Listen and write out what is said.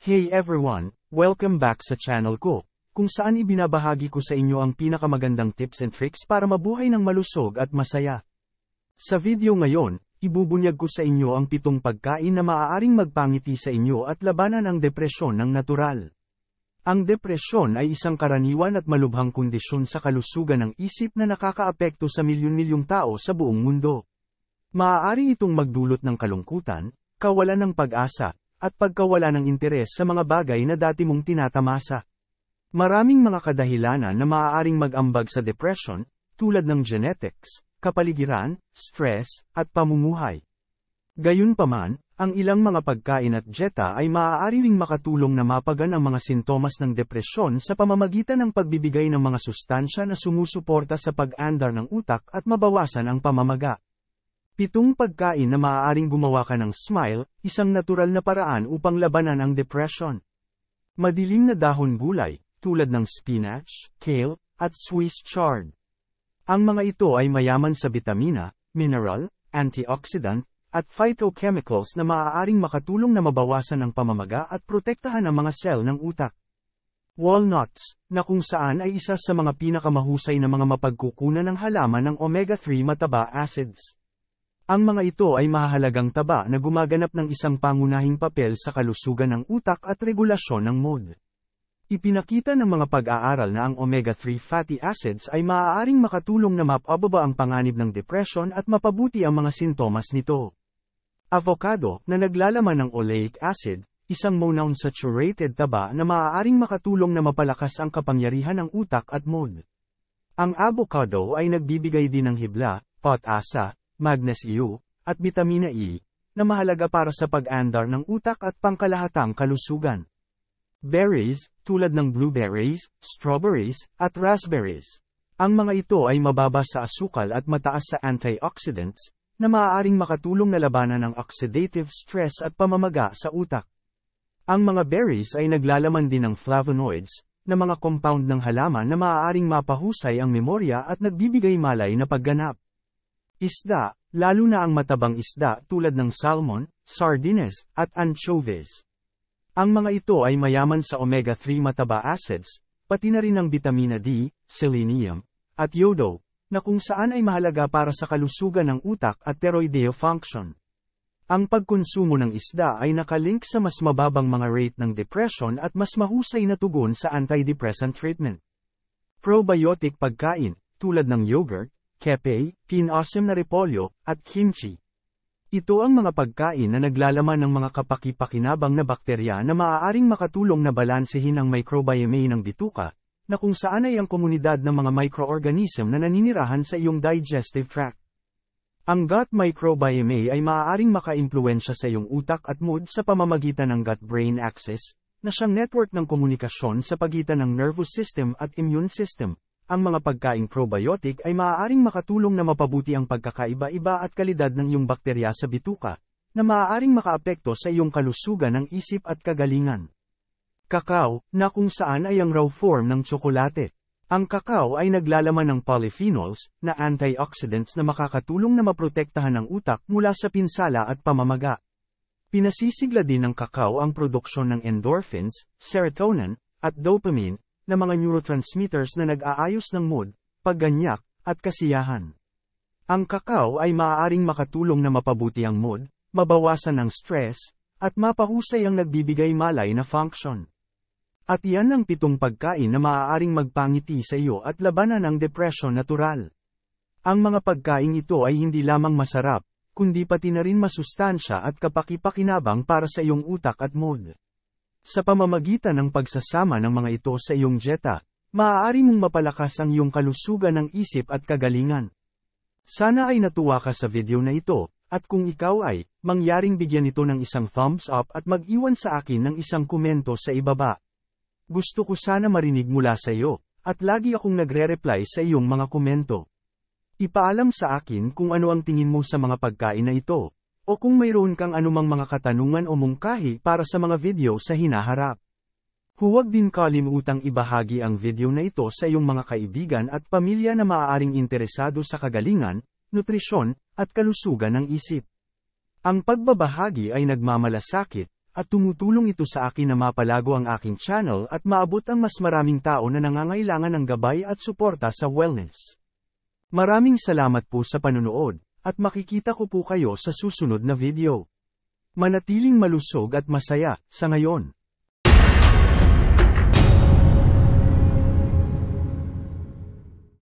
Hey everyone, welcome back sa channel ko, kung saan ibinabahagi ko sa inyo ang pinakamagandang tips and tricks para mabuhay ng malusog at masaya. Sa video ngayon, ibubunyag ko sa inyo ang pitong pagkain na maaaring magpangiti sa inyo at labanan ang depresyon ng natural. Ang depresyon ay isang karaniwan at malubhang kondisyon sa kalusugan ng isip na nakakaapekto sa milyon-milyong tao sa buong mundo. Maaari itong magdulot ng kalungkutan, kawalan ng pag-asa, at pagkawala ng interes sa mga bagay na dati mong tinatamasa. Maraming mga kadahilanan na maaaring mag-ambag sa depression, tulad ng genetics, kapaligiran, stress, at pamumuhay. Gayunpaman, ang ilang mga pagkain at dieta ay maaari ring makatulong na mapagan ang mga sintomas ng depresyon sa pamamagitan ng pagbibigay ng mga sustansya na sumusuporta sa pag-andar ng utak at mabawasan ang pamamaga. Pitong pagkain na maaaring gumawa ka ng smile, isang natural na paraan upang labanan ang depression. Madilim na dahon gulay, tulad ng spinach, kale, at Swiss chard. Ang mga ito ay mayaman sa vitamina, mineral, antioxidant, at phytochemicals na maaaring makatulong na mabawasan ang pamamaga at protektahan ang mga cell ng utak. Walnuts, na kung saan ay isa sa mga pinakamahusay na mga mapagkukunan ng halaman ng omega-3 mataba acids. Ang mga ito ay mahahalagang taba na gumaganap ng isang pangunahing papel sa kalusugan ng utak at regulasyon ng mood. Ipinakita ng mga pag-aaral na ang omega-3 fatty acids ay maaaring makatulong na mapababa ang panganib ng depression at mapabuti ang mga sintomas nito. Avocado, na naglalaman ng oleic acid, isang monounsaturated taba na maaaring makatulong na mapalakas ang kapangyarihan ng utak at mood. Ang avocado ay nagbibigay din ng hibla, pot-asa, magnesium, at vitamina E, na mahalaga para sa pag-andar ng utak at pangkalahatang kalusugan. Berries, tulad ng blueberries, strawberries, at raspberries. Ang mga ito ay mababa sa asukal at mataas sa antioxidants, na maaaring makatulong na labanan ng oxidative stress at pamamaga sa utak. Ang mga berries ay naglalaman din ng flavonoids, na mga compound ng halaman na maaaring mapahusay ang memorya at nagbibigay malay na pagganap. Isda, lalo na ang matabang isda tulad ng salmon, sardines, at anchovies. Ang mga ito ay mayaman sa omega-3 mataba acids, pati na rin ang vitamina D, selenium, at yodo, na kung saan ay mahalaga para sa kalusugan ng utak at pteroideo function. Ang pagkonsumo ng isda ay nakalink sa mas mababang mga rate ng depression at mas mahusay na tugon sa antidepressant treatment. Probiotic pagkain, tulad ng yogurt, kepe, kinasem na repolyo, at kimchi. Ito ang mga pagkain na naglalaman ng mga kapaki-pakinabang na bakterya na maaaring makatulong na balansehin ang microbiome ng bituka, na kung saan ay ang komunidad ng mga microorganism na naninirahan sa iyong digestive tract. Ang gut microbiome ay maaaring makaimpluensya sa iyong utak at mood sa pamamagitan ng gut-brain axis, na siyang network ng komunikasyon sa pagitan ng nervous system at immune system. Ang mga pagkaing probiotic ay maaaring makatulong na mapabuti ang pagkakaiba-iba at kalidad ng iyong bakterya sa bituka, na maaaring makaapekto sa iyong kalusugan ng isip at kagalingan. Kakao, na kung saan ay ang raw form ng tsokolate. Ang kakao ay naglalaman ng polyphenols, na antioxidants na makakatulong na maprotektahan ang utak mula sa pinsala at pamamaga. Pinasisigla din ng kakao ang produksyon ng endorphins, serotonin, at dopamine, na mga neurotransmitters na nag-aayos ng mood, pagganyak, at kasiyahan. Ang kakao ay maaaring makatulong na mapabuti ang mood, mabawasan ang stress, at mapahusay ang nagbibigay malay na function. At yan ang pitong pagkain na maaaring magpangiti sa iyo at labanan ang depression natural. Ang mga pagkain ito ay hindi lamang masarap, kundi pati na rin masustansya at kapakipakinabang para sa iyong utak at mood. Sa pamamagitan ng pagsasama ng mga ito sa iyong dieta, maaari mong mapalakas ang iyong kalusugan ng isip at kagalingan. Sana ay natuwa ka sa video na ito, at kung ikaw ay, mangyaring bigyan ito ng isang thumbs up at mag-iwan sa akin ng isang komento sa ibaba. Gusto ko sana marinig mula sa iyo, at lagi akong nagre-reply sa iyong mga komento. Ipaalam sa akin kung ano ang tingin mo sa mga pagkain na ito, o kung mayroon kang anumang mga katanungan o mungkahi para sa mga video sa hinaharap. Huwag din kalimutang ibahagi ang video na ito sa iyong mga kaibigan at pamilya na maaaring interesado sa kagalingan, nutrisyon, at kalusugan ng isip. Ang pagbabahagi ay nagmamalasakit, at tumutulong ito sa akin na mapalago ang aking channel at maabot ang mas maraming tao na nangangailangan ng gabay at suporta sa wellness. Maraming salamat po sa panunood at makikita ko po kayo sa susunod na video. Manatiling malusog at masaya, sa ngayon.